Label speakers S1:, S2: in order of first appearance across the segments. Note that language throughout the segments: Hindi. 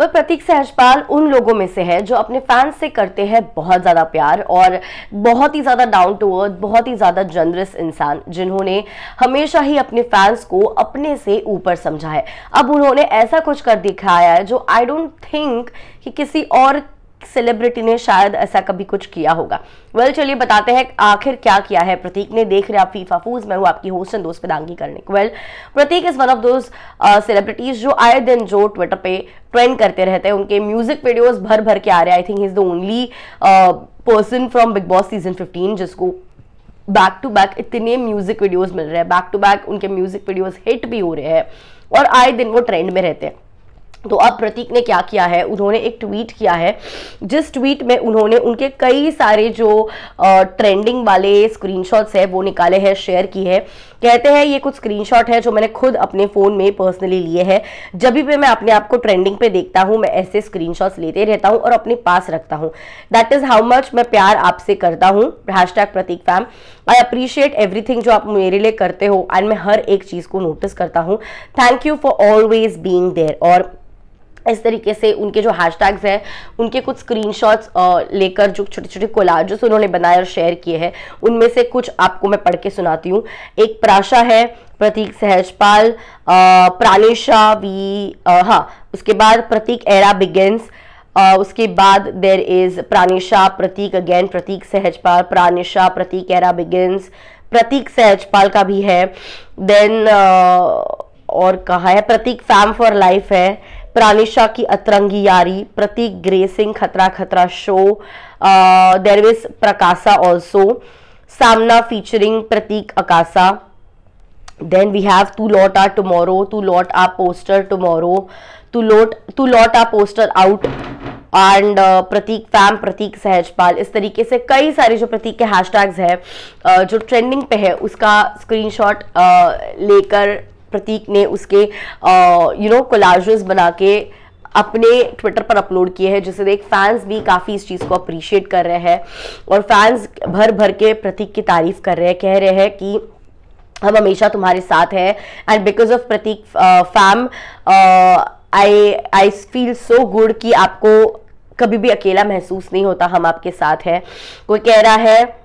S1: वह प्रतीक सहजपाल उन लोगों में से है जो अपने फैंस से करते हैं बहुत ज़्यादा प्यार और बहुत ही ज़्यादा डाउन टू अर्थ बहुत ही ज़्यादा जनरस इंसान जिन्होंने हमेशा ही अपने फैंस को अपने से ऊपर समझा है अब उन्होंने ऐसा कुछ कर दिखाया है जो आई डोंट थिंक कि किसी और सेलिब्रिटी ने शायद ऐसा कभी कुछ किया होगा वेल well, चलिए बताते हैं आखिर क्या किया है प्रतीक ने देख रहे आप फीफा फूज मैं हूँ आपकी होस्ट एंड दोस्त पदांगी करने को well well, Pratik is one of those celebrities जो आए दिन जो ट्विटर पे ट्रेंड करते रहते हैं उनके म्यूजिक वीडियोस भर भर के आ रहे हैं I think is the only person from Bigg Boss season fifteen जिसको बैक टू बैक इतने म्यूजिक वीडियोज मिल रहे हैं बैक टू बैक उनके म्यूजिक वीडियोज हिट भी हो रहे हैं और आए दिन वो ट्रेंड में रहते हैं तो अब प्रतीक ने क्या किया है उन्होंने एक ट्वीट किया है जिस ट्वीट में उन्होंने उनके कई सारे जो ट्रेंडिंग वाले स्क्रीनशॉट्स है वो निकाले हैं शेयर की है कहते हैं ये कुछ स्क्रीनशॉट है जो मैंने खुद अपने फ़ोन में पर्सनली लिए हैं जब भी मैं अपने आप को ट्रेंडिंग पे देखता हूँ मैं ऐसे स्क्रीनशॉट्स लेते रहता हूँ और अपने पास रखता हूँ दैट इज़ हाउ मच मैं प्यार आपसे करता हूँ hash Pratik fam I appreciate everything जो आप मेरे लिए करते हो एंड मैं हर एक चीज़ को नोटिस करता हूँ thank you for always being there और इस तरीके से उनके जो हैश टैग्स हैं उनके कुछ स्क्रीन शॉट्स लेकर जो छोटे छोटे कोलाज उन्होंने बनाए और शेयर किए हैं उनमें से कुछ आपको मैं पढ़ के सुनाती हूँ एक प्राशा है प्रतीक सहजपाल प्राणेशा वी हाँ उसके बाद प्रतीक एरा बिगेंस उसके बाद there is Pranisha Pratik again Pratik Sahajpal Pranisha Pratik era begins Pratik Sahajpal का भी है देन और कहा है प्रतीक फैम फॉर लाइफ है प्राणिशा की अतरंगी यारी प्रतीक gracing Khatra Khatra show there is प्रकाशा ऑल्सो सामना featuring Pratik Akasa then we have two lot are tomorrow two lot are poster tomorrow two lot two lot are poster out and Pratik fam Pratik Sahajpal इस तरीके से कई सारे जो प्रतीक के हैशटैग्स है uh, जो ट्रेंडिंग पे है उसका स्क्रीनशॉट uh, लेकर प्रतीक ने उसके यू नो कोलाजेस बना के अपने ट्विटर पर अपलोड किए हैं जिसे देख फैंस भी काफ़ी इस चीज़ को अप्रिशिएट कर रहे हैं और फैंस भर भर के प्रतीक की तारीफ कर रहे हैं कह रहे हैं कि हम हमेशा तुम्हारे साथ हैं and because of Pratik fam I I feel so good कि आपको कभी भी अकेला महसूस नहीं होता हम आपके साथ हैं कोई कह रहा है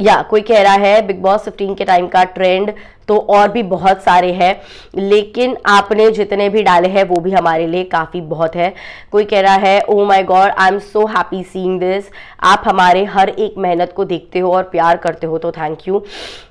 S1: या कोई कह रहा है बिग बॉस फिफ्टीन के टाइम का ट्रेंड तो और भी बहुत सारे हैं लेकिन आपने जितने भी डाले हैं वो भी हमारे लिए काफ़ी बहुत है कोई कह रहा है oh my God I am so happy seeing this आप हमारे हर एक मेहनत को देखते हो और प्यार करते हो तो थैंक यू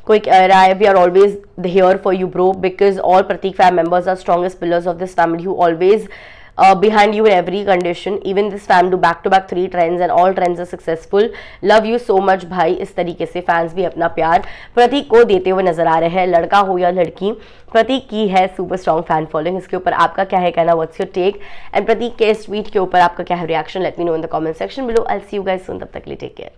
S1: कोई कह रहा है we are always here for you bro because all Pratik fam members are strongest pillars of this family who always uh, behind you in every condition even this fam do back to back three trends and all trends are successful love you so much bhai इस तरीके से फैंस भी अपना प्यार प्रतीक को देते हुए नजर आ रहे हैं लड़का हो या लड़की प्रतीक की है सुपर स्ट्रॉन्ग फैन फॉलोइंग इसके ऊपर आपका क्या है कहना what's your take and Pratik के इस ट्वीट के ऊपर आपका क्या है reaction let me know in the comment section below I see you guys सुन तब तक लिए टेक केयर